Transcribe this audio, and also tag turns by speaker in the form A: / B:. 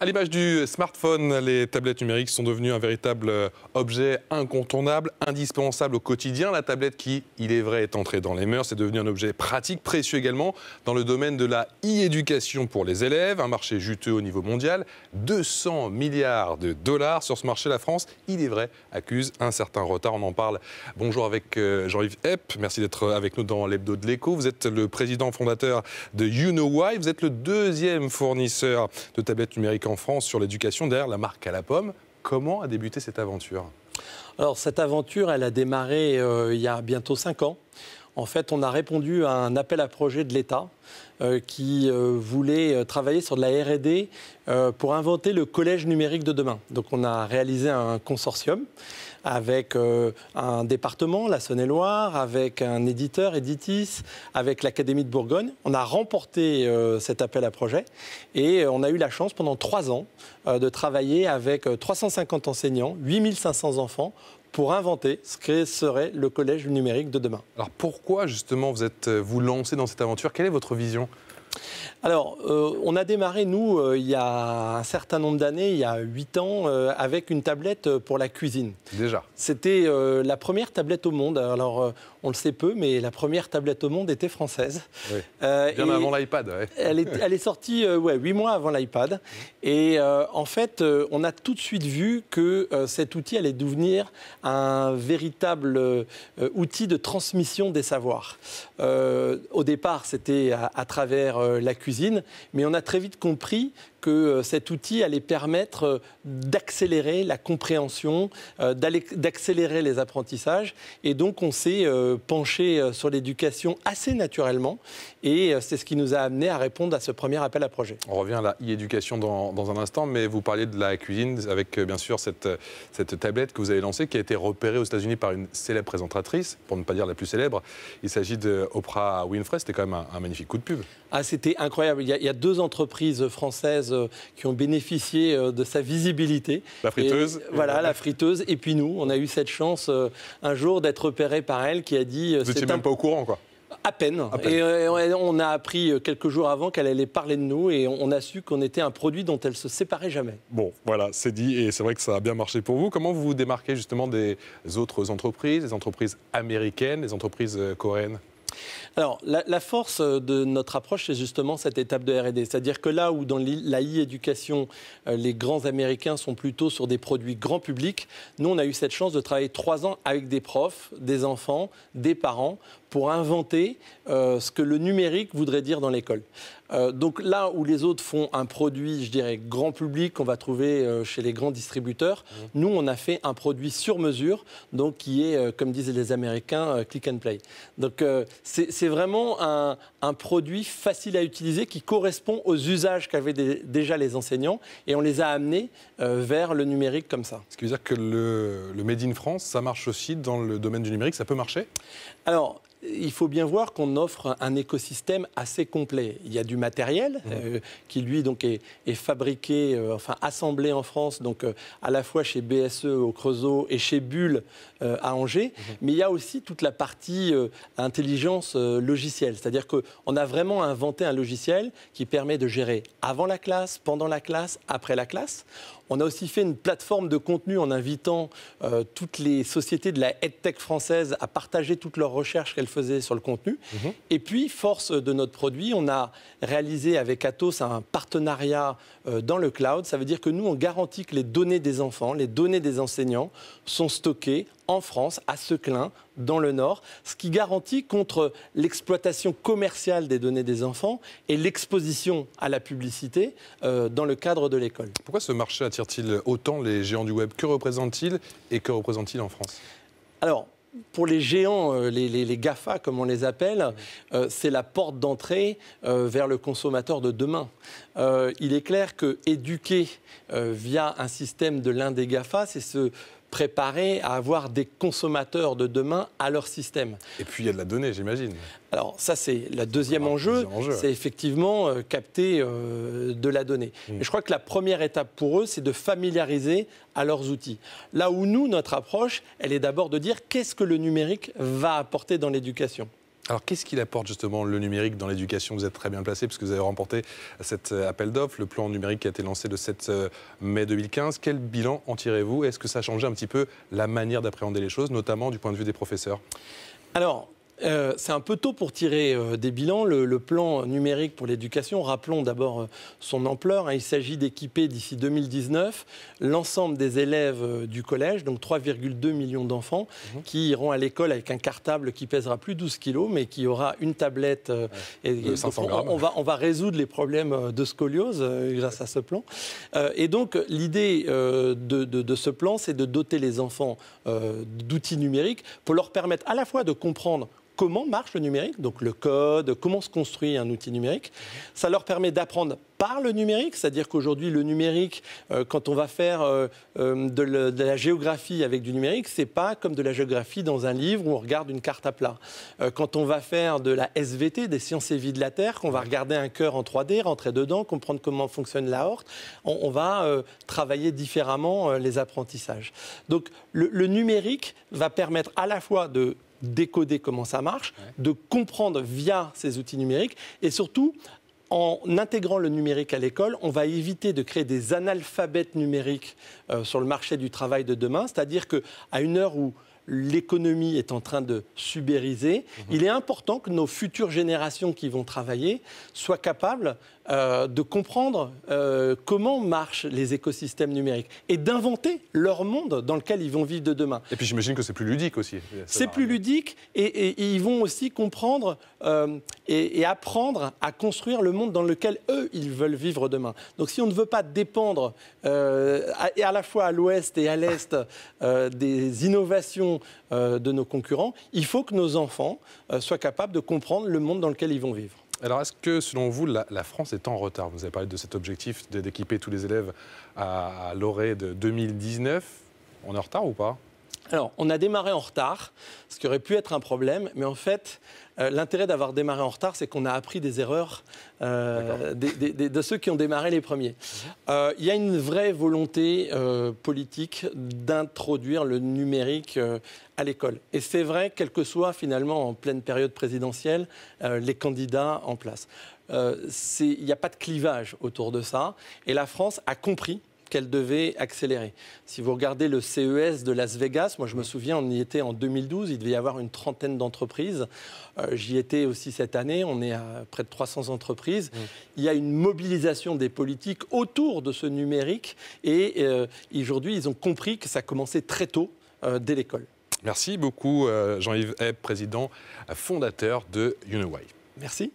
A: À l'image du smartphone, les tablettes numériques sont devenues un véritable euh, objet incontournable, indispensable au quotidien. La tablette qui, il est vrai, est entrée dans les mœurs, c'est devenu un objet pratique, précieux également dans le domaine de la e-éducation pour les élèves, un marché juteux au niveau mondial. 200 milliards de dollars sur ce marché, la France, il est vrai, accuse un certain retard. On en parle. Bonjour avec euh, Jean-Yves Hepp. merci d'être avec nous dans l'hebdo de l'écho. Vous êtes le président fondateur de You Know Why, vous êtes le deuxième fournisseur de tablettes numériques en France sur l'éducation derrière la marque à la pomme. Comment
B: a débuté cette aventure Alors cette aventure, elle a démarré euh, il y a bientôt 5 ans. En fait, on a répondu à un appel à projet de l'État euh, qui euh, voulait travailler sur de la RD pour inventer le collège numérique de demain. Donc on a réalisé un consortium avec euh, un département, la Saône-et-Loire, avec un éditeur, Editis, avec l'Académie de Bourgogne. On a remporté euh, cet appel à projet et euh, on a eu la chance pendant trois ans de travailler avec 350 enseignants, 8500 enfants pour inventer ce que serait le collège numérique de demain. Alors pourquoi justement vous êtes vous lancé dans cette aventure Quelle est votre vision alors, euh, on a démarré, nous, euh, il y a un certain nombre d'années, il y a 8 ans, euh, avec une tablette pour la cuisine. Déjà. C'était la première tablette au monde. Alors, on le sait peu, mais la première tablette au monde était française. Euh, Bien avant l'iPad. Elle, est, sortie euh, ouais, 8 mois avant l'iPad. Mmh. Et euh, en fait, on a tout de suite vu que cet outil allait devenir un véritable outil de transmission des savoirs. au départ, c'était à, travers la cuisine, mais on a très vite compris que cet outil allait permettre d'accélérer la compréhension, d'accélérer les apprentissages. Et donc, on s'est euh, pencher euh, sur l'éducation assez naturellement. Et euh, c'est ce qui nous a amené à répondre à ce premier appel à projet.
A: On revient à la e-éducation dans, dans, un instant, mais vous parliez de la cuisine avec bien sûr cette, cette tablette que vous avez lancée qui a été repérée aux États-Unis par une célèbre présentatrice, pour ne pas dire la plus célèbre.
B: Il s'agit d'Oprah Oprah Winfrey. C'était quand même un, magnifique coup de pub. Ah, c'était incroyable. Il y, a, deux entreprises françaises qui ont bénéficié de sa visibilité. La friteuse. voilà, la friteuse. Et puis nous, on a eu cette chance un jour d'être repérés par elle qui a dit. Euh, vous n'étiez même pas au courant, quoi. À peine. Et euh, on a appris euh, quelques jours avant qu'elle allait parler de nous et on a su qu'on était un produit dont elle se séparait jamais.
A: Bon, voilà, c'est dit et c'est vrai que ça a bien marché pour vous. Comment vous vous démarquez justement des autres entreprises, des entreprises américaines, des entreprises coréennes
B: alors, la, force de notre approche, c'est justement cette étape de RD. C'est-à-dire que là où dans la e-éducation, euh, les grands Américains sont plutôt sur des produits grand public, nous, on a eu cette chance de travailler trois ans avec des profs, des enfants, des parents, pour inventer euh, ce que le numérique voudrait dire dans l'école. Euh, donc là où les autres font un produit, je dirais, grand public qu'on va trouver euh, chez les grands distributeurs, mmh. nous, on a fait un produit sur mesure, donc qui est, comme disaient les Américains, click and play. Donc c'est vraiment un, produit facile à utiliser qui correspond aux usages qu'avaient déjà les enseignants et on les a amenés vers le numérique comme ça. Ce qui veut dire que le, le Made in France, ça marche aussi dans le domaine du numérique, ça peut marcher alors, il faut bien voir qu'on offre un écosystème assez complet. Il y a du matériel euh, qui lui donc est, fabriqué, euh, enfin assemblé en France, donc euh, à la fois chez BSE au Creusot et chez Bull à Angers. Mhm. Mais il y a aussi toute la partie intelligence logicielle, c'est-à-dire qu'on a vraiment inventé un logiciel qui permet de gérer avant la classe, pendant la classe, après la classe. On a aussi fait une plateforme de contenu en invitant toutes les sociétés de la EdTech française à partager toutes leurs recherche qu'elle faisait sur le contenu. Mhm. Et puis, force de notre produit, on a réalisé avec Atos un partenariat euh, dans le cloud. Ça veut dire que nous, on garantit que les données des enfants, les données des enseignants sont stockées en France, à Seclin, dans le Nord, ce qui garantit contre l'exploitation commerciale des données des enfants et l'exposition à la publicité euh, dans le cadre de l'école.
A: Pourquoi ce marché attire-t-il autant les géants du web Que représente-t-il et que représente-t-il en France
B: Alors, pour les géants, euh, les, GAFA comme on les appelle, euh, c'est la porte d'entrée euh, vers le consommateur de demain. il est clair que éduquer via un système de l'un des GAFA, c'est ce préparer à avoir des consommateurs de demain à leur système. Et puis il y a de la donnée, j'imagine. Alors ça, c'est le ah, deuxième enjeu, c'est effectivement euh, capter euh, de la donnée. Hmm. je crois que la première étape pour eux, c'est de familiariser à leurs outils. Là où nous, notre approche, elle est d'abord de dire qu'est-ce que le numérique va apporter dans
A: l'éducation. Alors, qu'est-ce qu'il apporte justement le numérique dans l'éducation Vous êtes très bien placé puisque vous avez remporté cet euh, appel d'offres, le plan numérique qui a été lancé le 7 euh, mai 2015. Quel bilan en tirez-vous Est-ce que ça a changé un petit peu la manière d'appréhender les choses, notamment du point de vue des professeurs
B: Alors, euh, c'est un peu tôt pour tirer euh, des bilans. Le, plan numérique pour l'éducation, rappelons d'abord euh, son ampleur. Hein. il s'agit d'équiper d'ici 2019 l'ensemble des élèves du collège, donc 3,2 millions d'enfants, mhm. qui iront à l'école avec un cartable qui pèsera plus 12 kg, mais qui aura une tablette. et, on, va, résoudre les problèmes de scoliose grâce à ce plan. et donc, l'idée de, ce plan, c'est de doter les enfants d'outils numériques pour leur permettre à la fois de comprendre comment marche le numérique, donc le code, comment se construit un outil numérique. Ça leur permet d'apprendre par le numérique, c'est-à-dire qu'aujourd'hui le numérique, euh, quand on va faire euh, euh, de, la géographie avec du numérique, c'est pas comme de la géographie dans un livre où on regarde une carte à plat. quand on va faire de la SVT, des sciences et vie de la Terre, qu'on va regarder un cœur en 3D, rentrer dedans, comprendre comment fonctionne l'aorte, on, on va travailler différemment les apprentissages. Donc le numérique va permettre à la fois de décoder comment ça marche, de comprendre via ces outils numériques et surtout en intégrant le numérique à l'école, on va éviter de créer des analphabètes numériques euh, sur le marché du travail de demain, c'est-à-dire qu'à une heure où l'économie est en train de subériser, mmh il est important que nos futures générations qui vont travailler soient capables euh, de comprendre euh, comment marchent les écosystèmes numériques et d'inventer leur monde dans lequel ils vont vivre de demain. Et puis j'imagine que c'est plus ludique aussi. C'est plus ludique et, ils vont aussi comprendre euh, et, apprendre à construire le monde dans lequel eux, ils veulent vivre demain. Donc si on ne veut pas dépendre à, la fois à l'ouest et à l'est des innovations de nos concurrents, il faut que nos enfants soient capables de comprendre le monde dans lequel ils vont vivre.
A: Alors, est-ce que, selon vous, la, France est en retard Vous avez parlé de cet objectif d'équiper tous les élèves à, à l'orée de 2019.
B: On est en retard ou pas alors, on a démarré en retard, ce qui aurait pu être un problème, mais en fait, euh, l'intérêt d'avoir démarré en retard, c'est qu'on a appris des erreurs euh, de ceux qui ont démarré les premiers. Euh, il y a une vraie volonté politique d'introduire le numérique à l'école. Et c'est vrai, quel que soit finalement en pleine période présidentielle, les candidats en place. Il n'y a pas de clivage autour de ça. Et la France a compris qu'elle devait accélérer. Si vous regardez le CES de Las Vegas, moi je me souviens, on y était en 2012, il devait y avoir une trentaine d'entreprises. Euh, j'y étais aussi cette année, on est à près de 300 entreprises. Mmh. Il y a une mobilisation des politiques autour de ce numérique et euh, aujourd'hui ils ont compris que ça commençait très tôt euh, dès l'école.
A: Merci beaucoup Jean-Yves Hebb, président fondateur de YouNoWhy.
B: Merci.